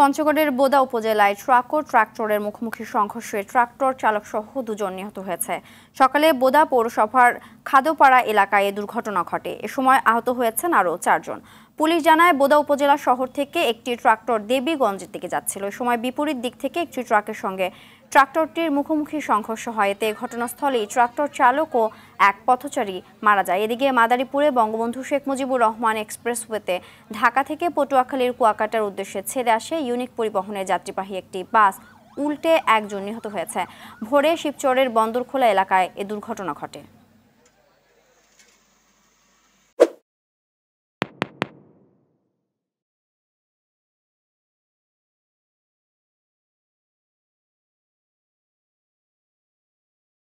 পঞ্চগড়ের বোদা উপজেলায় ট্রাক ও ট্রাক্টরের মুখোমুখি সংঘর্ষে ট্রাক্টর চালক সহ দুজন নিহত হয়েছে সকালে বোদা পৌরসভার খাদোপাড়া এলাকায় দুর্ঘটনা ঘটে এ সময় আহত হয়েছেন আরও চারজন পুলিশ জানায় বোদা উপজেলা শহর থেকে একটি ট্রাক্টর দেবীগঞ্জের দিকে যাচ্ছিল সময় বিপরীত দিক থেকে একটি ট্রাকের সঙ্গে ট্রাক্টরটির মুখোমুখি সংঘর্ষ হয় এতে ঘটনাস্থলেই ট্রাক্টর চালক ও এক পথচারী মারা যায় এদিকে মাদারীপুরে বঙ্গবন্ধু শেখ মুজিবুর রহমান এক্সপ্রেসওয়েতে ঢাকা থেকে পটুয়াখালীর কুয়াকাটার উদ্দেশ্যে ছেড়ে আসে ইউনিক পরিবহনে যাত্রীবাহী একটি বাস উল্টে একজন নিহত হয়েছে ভোরে শিবচরের বন্দরখোলা এলাকায় এ দুর্ঘটনা ঘটে